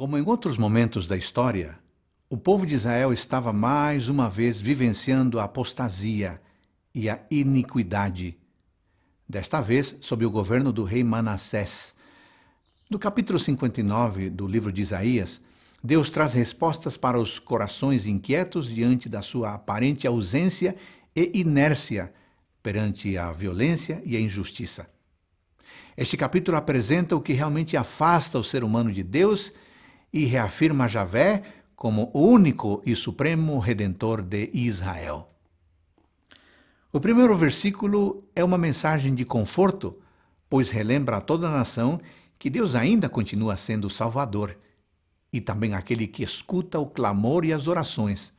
Como em outros momentos da história, o povo de Israel estava mais uma vez vivenciando a apostasia e a iniquidade, desta vez sob o governo do rei Manassés. No capítulo 59 do livro de Isaías, Deus traz respostas para os corações inquietos diante da sua aparente ausência e inércia perante a violência e a injustiça. Este capítulo apresenta o que realmente afasta o ser humano de Deus e reafirma Javé como o único e supremo redentor de Israel. O primeiro versículo é uma mensagem de conforto, pois relembra a toda a nação que Deus ainda continua sendo o Salvador e também aquele que escuta o clamor e as orações.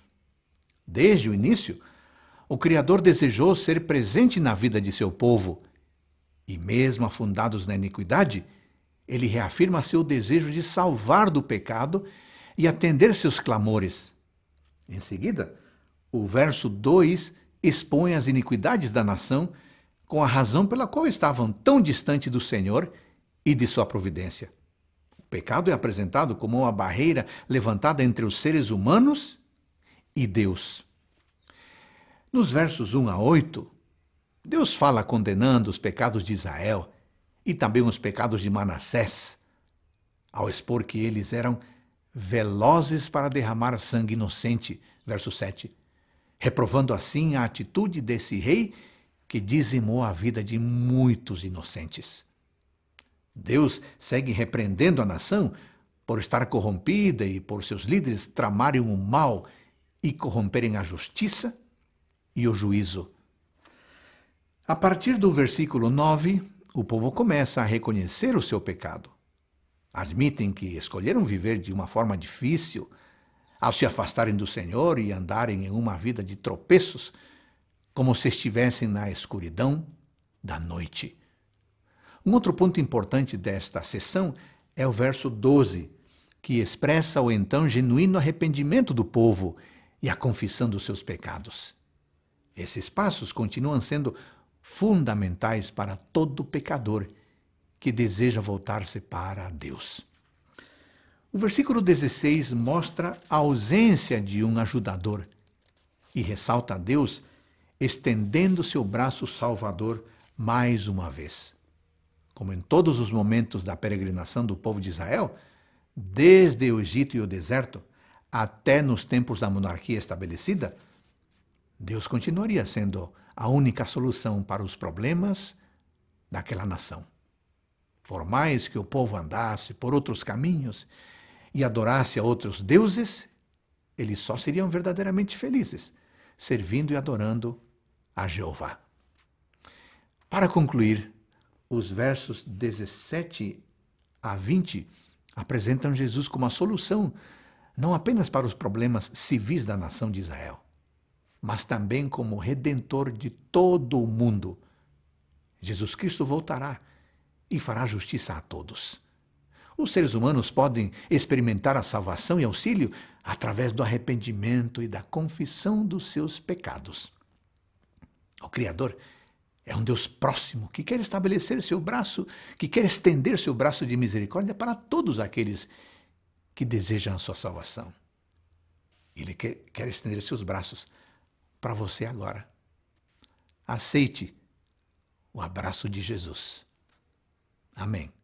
Desde o início, o Criador desejou ser presente na vida de seu povo e, mesmo afundados na iniquidade, ele reafirma seu desejo de salvar do pecado e atender seus clamores. Em seguida, o verso 2 expõe as iniquidades da nação com a razão pela qual estavam tão distante do Senhor e de sua providência. O pecado é apresentado como uma barreira levantada entre os seres humanos e Deus. Nos versos 1 a 8, Deus fala condenando os pecados de Israel e também os pecados de Manassés, ao expor que eles eram velozes para derramar sangue inocente. Verso 7. Reprovando assim a atitude desse rei que dizimou a vida de muitos inocentes. Deus segue repreendendo a nação por estar corrompida e por seus líderes tramarem o mal e corromperem a justiça e o juízo. A partir do versículo 9, o povo começa a reconhecer o seu pecado. Admitem que escolheram viver de uma forma difícil, ao se afastarem do Senhor e andarem em uma vida de tropeços, como se estivessem na escuridão da noite. Um outro ponto importante desta sessão é o verso 12, que expressa o então genuíno arrependimento do povo e a confissão dos seus pecados. Esses passos continuam sendo fundamentais para todo pecador que deseja voltar-se para Deus. O versículo 16 mostra a ausência de um ajudador e ressalta a Deus estendendo seu braço salvador mais uma vez. Como em todos os momentos da peregrinação do povo de Israel, desde o Egito e o deserto até nos tempos da monarquia estabelecida, Deus continuaria sendo a única solução para os problemas daquela nação. Por mais que o povo andasse por outros caminhos e adorasse a outros deuses, eles só seriam verdadeiramente felizes servindo e adorando a Jeová. Para concluir, os versos 17 a 20 apresentam Jesus como a solução não apenas para os problemas civis da nação de Israel, mas também como redentor de todo o mundo. Jesus Cristo voltará e fará justiça a todos. Os seres humanos podem experimentar a salvação e auxílio através do arrependimento e da confissão dos seus pecados. O Criador é um Deus próximo que quer estabelecer seu braço, que quer estender seu braço de misericórdia para todos aqueles que desejam a sua salvação. Ele quer, quer estender seus braços para você agora. Aceite o abraço de Jesus. Amém.